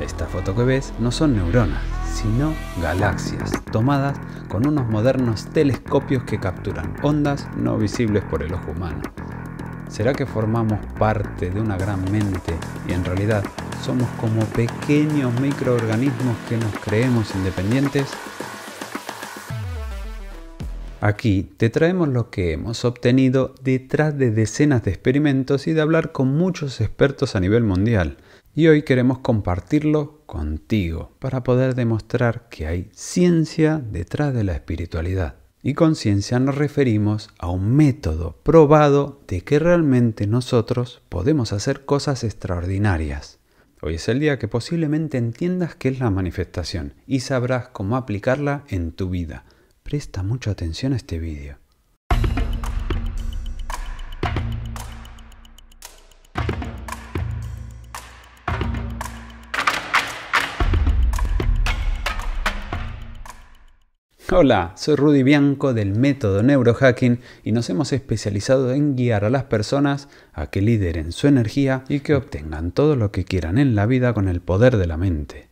Esta foto que ves no son neuronas, sino galaxias, tomadas con unos modernos telescopios que capturan ondas no visibles por el ojo humano. ¿Será que formamos parte de una gran mente y en realidad somos como pequeños microorganismos que nos creemos independientes? Aquí te traemos lo que hemos obtenido detrás de decenas de experimentos y de hablar con muchos expertos a nivel mundial y hoy queremos compartirlo contigo para poder demostrar que hay ciencia detrás de la espiritualidad. Y con ciencia nos referimos a un método probado de que realmente nosotros podemos hacer cosas extraordinarias. Hoy es el día que posiblemente entiendas qué es la manifestación y sabrás cómo aplicarla en tu vida. Presta mucha atención a este vídeo. Hola, soy Rudy Bianco del método Neurohacking y nos hemos especializado en guiar a las personas a que lideren su energía y que obtengan todo lo que quieran en la vida con el poder de la mente.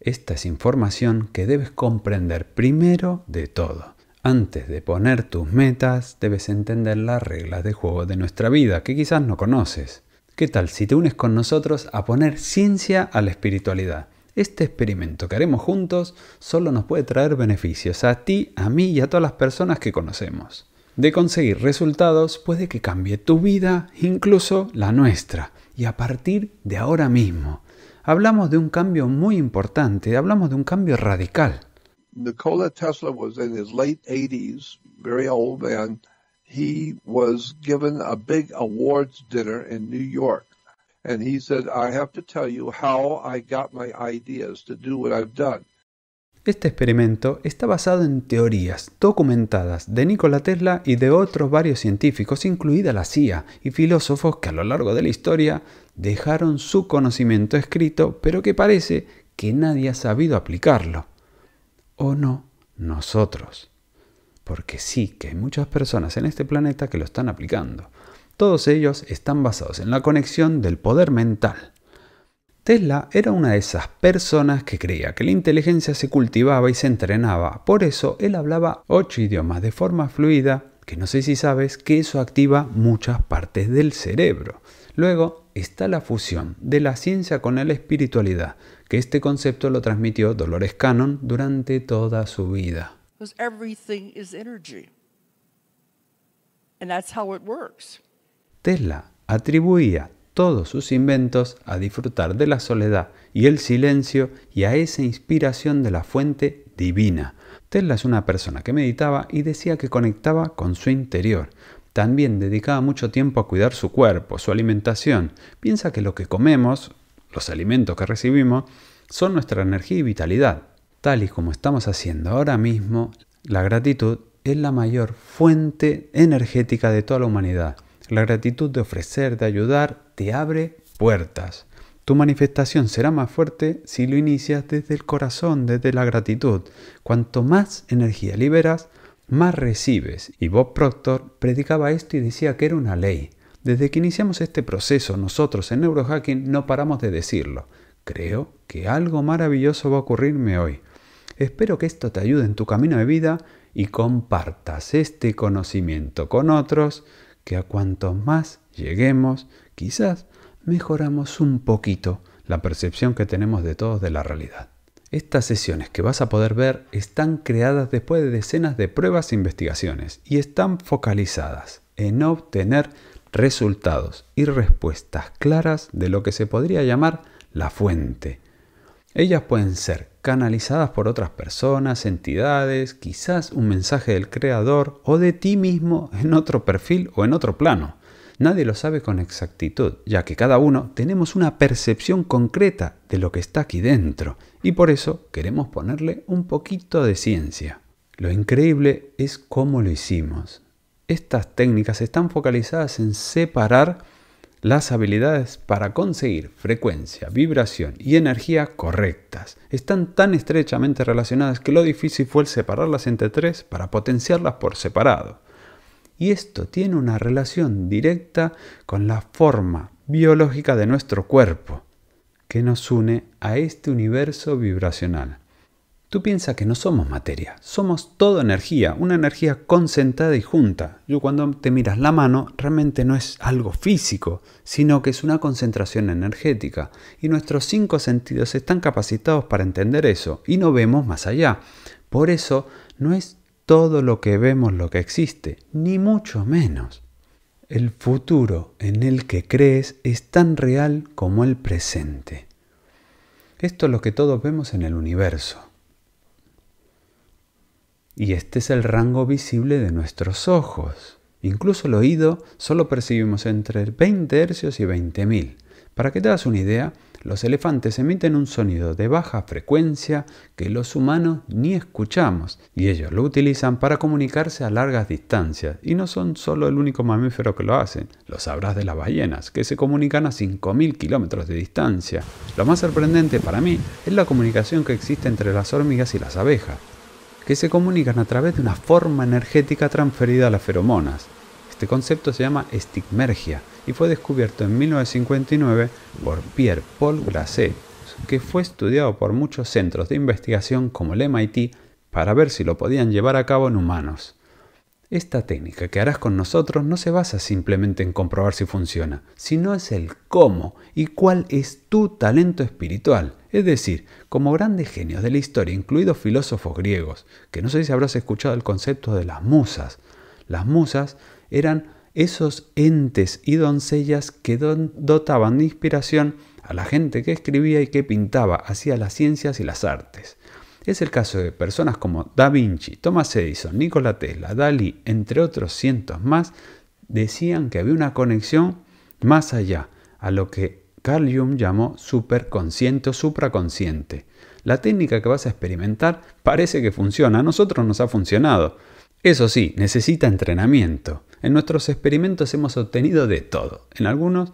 Esta es información que debes comprender primero de todo. Antes de poner tus metas, debes entender las reglas de juego de nuestra vida que quizás no conoces. ¿Qué tal si te unes con nosotros a poner ciencia a la espiritualidad? Este experimento que haremos juntos solo nos puede traer beneficios a ti, a mí y a todas las personas que conocemos. De conseguir resultados puede que cambie tu vida, incluso la nuestra, y a partir de ahora mismo. Hablamos de un cambio muy importante, hablamos de un cambio radical. Nikola Tesla 80s, a big awards New York. And he said, I have to tell you how I got my ideas to do what I've done. Este experimento está basado en teorías documentadas de Nikola Tesla y de otros varios científicos, incluida la CIA, y filósofos que a lo largo de la historia dejaron su conocimiento escrito, pero que parece que nadie ha sabido aplicarlo. O no, nosotros. Porque sí que hay muchas personas en este planeta que lo están aplicando. Todos ellos están basados en la conexión del poder mental. Tesla era una de esas personas que creía que la inteligencia se cultivaba y se entrenaba. Por eso él hablaba ocho idiomas de forma fluida, que no sé si sabes que eso activa muchas partes del cerebro. Luego está la fusión de la ciencia con la espiritualidad, que este concepto lo transmitió Dolores Cannon durante toda su vida. And that's Tesla atribuía todos sus inventos a disfrutar de la soledad y el silencio y a esa inspiración de la fuente divina. Tesla es una persona que meditaba y decía que conectaba con su interior. También dedicaba mucho tiempo a cuidar su cuerpo, su alimentación. Piensa que lo que comemos, los alimentos que recibimos, son nuestra energía y vitalidad. Tal y como estamos haciendo ahora mismo, la gratitud es la mayor fuente energética de toda la humanidad. La gratitud de ofrecer, de ayudar, te abre puertas. Tu manifestación será más fuerte si lo inicias desde el corazón, desde la gratitud. Cuanto más energía liberas, más recibes. Y Bob Proctor predicaba esto y decía que era una ley. Desde que iniciamos este proceso, nosotros en Neurohacking no paramos de decirlo. Creo que algo maravilloso va a ocurrirme hoy. Espero que esto te ayude en tu camino de vida y compartas este conocimiento con otros que a cuanto más lleguemos, quizás mejoramos un poquito la percepción que tenemos de todos de la realidad. Estas sesiones que vas a poder ver están creadas después de decenas de pruebas e investigaciones y están focalizadas en obtener resultados y respuestas claras de lo que se podría llamar la fuente, ellas pueden ser canalizadas por otras personas, entidades, quizás un mensaje del creador o de ti mismo en otro perfil o en otro plano. Nadie lo sabe con exactitud, ya que cada uno tenemos una percepción concreta de lo que está aquí dentro, y por eso queremos ponerle un poquito de ciencia. Lo increíble es cómo lo hicimos. Estas técnicas están focalizadas en separar las habilidades para conseguir frecuencia, vibración y energía correctas están tan estrechamente relacionadas que lo difícil fue separarlas entre tres para potenciarlas por separado. Y esto tiene una relación directa con la forma biológica de nuestro cuerpo, que nos une a este universo vibracional. Tú piensas que no somos materia, somos toda energía, una energía concentrada y junta. Yo cuando te miras la mano, realmente no es algo físico, sino que es una concentración energética. Y nuestros cinco sentidos están capacitados para entender eso y no vemos más allá. Por eso no es todo lo que vemos lo que existe, ni mucho menos. El futuro en el que crees es tan real como el presente. Esto es lo que todos vemos en el universo y este es el rango visible de nuestros ojos. Incluso el oído solo percibimos entre 20 hercios y 20.000. Para que te hagas una idea, los elefantes emiten un sonido de baja frecuencia que los humanos ni escuchamos y ellos lo utilizan para comunicarse a largas distancias. Y no son solo el único mamífero que lo hacen, Los sabrás de las ballenas, que se comunican a 5.000 kilómetros de distancia. Lo más sorprendente para mí es la comunicación que existe entre las hormigas y las abejas que se comunican a través de una forma energética transferida a las feromonas. Este concepto se llama estigmergia y fue descubierto en 1959 por Pierre Paul Glacé, que fue estudiado por muchos centros de investigación como el MIT para ver si lo podían llevar a cabo en humanos. Esta técnica que harás con nosotros no se basa simplemente en comprobar si funciona, sino es el cómo y cuál es tu talento espiritual. Es decir, como grandes genios de la historia, incluidos filósofos griegos, que no sé si habrás escuchado el concepto de las musas. Las musas eran esos entes y doncellas que dotaban de inspiración a la gente que escribía y que pintaba, hacía las ciencias y las artes. Es el caso de personas como Da Vinci, Thomas Edison, Nikola Tesla, Dalí, entre otros cientos más, decían que había una conexión más allá, a lo que Carl Jung llamó superconsciente o supraconsciente. La técnica que vas a experimentar parece que funciona, a nosotros nos ha funcionado. Eso sí, necesita entrenamiento. En nuestros experimentos hemos obtenido de todo. En algunos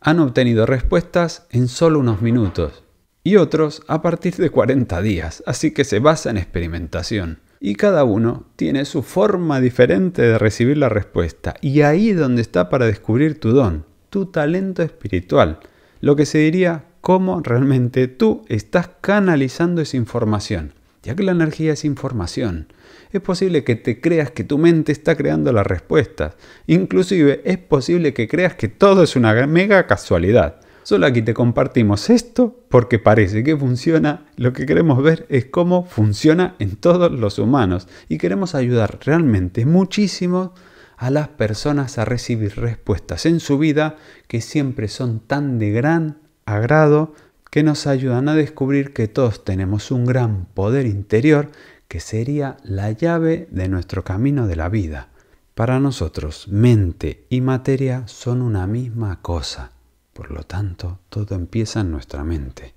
han obtenido respuestas en solo unos minutos y otros a partir de 40 días, así que se basa en experimentación. Y cada uno tiene su forma diferente de recibir la respuesta, y ahí es donde está para descubrir tu don, tu talento espiritual, lo que se diría cómo realmente tú estás canalizando esa información, ya que la energía es información. Es posible que te creas que tu mente está creando las respuestas, inclusive es posible que creas que todo es una mega casualidad, Solo aquí te compartimos esto porque parece que funciona. Lo que queremos ver es cómo funciona en todos los humanos. Y queremos ayudar realmente muchísimo a las personas a recibir respuestas en su vida que siempre son tan de gran agrado que nos ayudan a descubrir que todos tenemos un gran poder interior que sería la llave de nuestro camino de la vida. Para nosotros, mente y materia son una misma cosa. Por lo tanto, todo empieza en nuestra mente.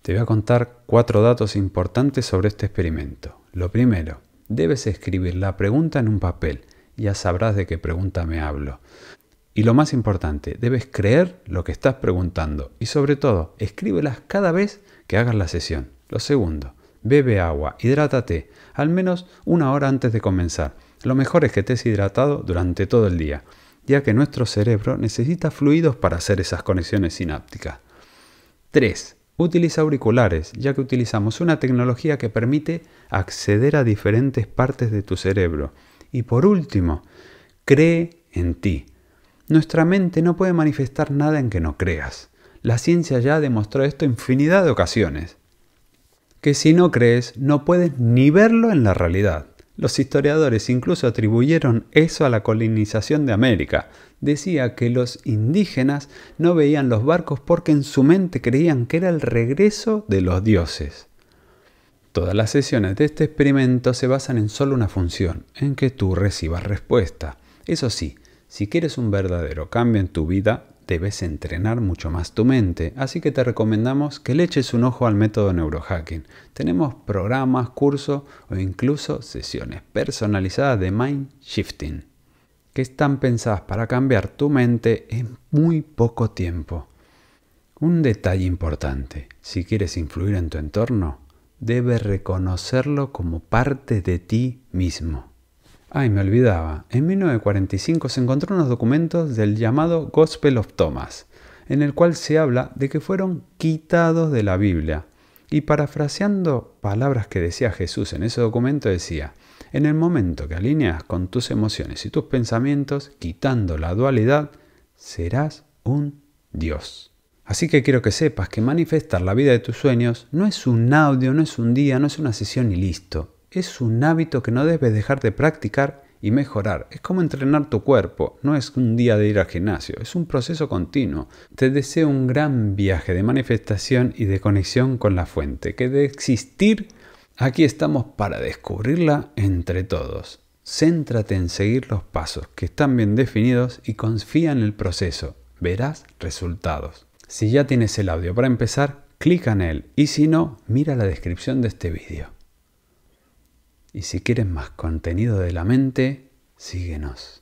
Te voy a contar cuatro datos importantes sobre este experimento. Lo primero, debes escribir la pregunta en un papel. Ya sabrás de qué pregunta me hablo. Y lo más importante, debes creer lo que estás preguntando y sobre todo, escríbelas cada vez que hagas la sesión. Lo segundo, bebe agua, hidrátate, al menos una hora antes de comenzar. Lo mejor es que estés hidratado durante todo el día ya que nuestro cerebro necesita fluidos para hacer esas conexiones sinápticas. 3. Utiliza auriculares, ya que utilizamos una tecnología que permite acceder a diferentes partes de tu cerebro. Y por último, cree en ti. Nuestra mente no puede manifestar nada en que no creas. La ciencia ya demostró esto esto infinidad de ocasiones. Que si no crees, no puedes ni verlo en la realidad. Los historiadores incluso atribuyeron eso a la colonización de América. Decía que los indígenas no veían los barcos porque en su mente creían que era el regreso de los dioses. Todas las sesiones de este experimento se basan en solo una función, en que tú recibas respuesta. Eso sí, si quieres un verdadero cambio en tu vida, debes entrenar mucho más tu mente, así que te recomendamos que le eches un ojo al método neurohacking. Tenemos programas, cursos o incluso sesiones personalizadas de mind shifting, que están pensadas para cambiar tu mente en muy poco tiempo. Un detalle importante, si quieres influir en tu entorno, debes reconocerlo como parte de ti mismo. Ay, me olvidaba. En 1945 se encontró unos documentos del llamado Gospel of Thomas, en el cual se habla de que fueron quitados de la Biblia. Y parafraseando palabras que decía Jesús en ese documento decía, en el momento que alineas con tus emociones y tus pensamientos, quitando la dualidad, serás un Dios. Así que quiero que sepas que manifestar la vida de tus sueños no es un audio, no es un día, no es una sesión y listo es un hábito que no debes dejar de practicar y mejorar. Es como entrenar tu cuerpo, no es un día de ir al gimnasio, es un proceso continuo. Te deseo un gran viaje de manifestación y de conexión con la fuente, que de existir, aquí estamos para descubrirla entre todos. Céntrate en seguir los pasos que están bien definidos y confía en el proceso. Verás resultados. Si ya tienes el audio para empezar, clica en él y si no, mira la descripción de este vídeo. Y si quieres más contenido de la mente, síguenos.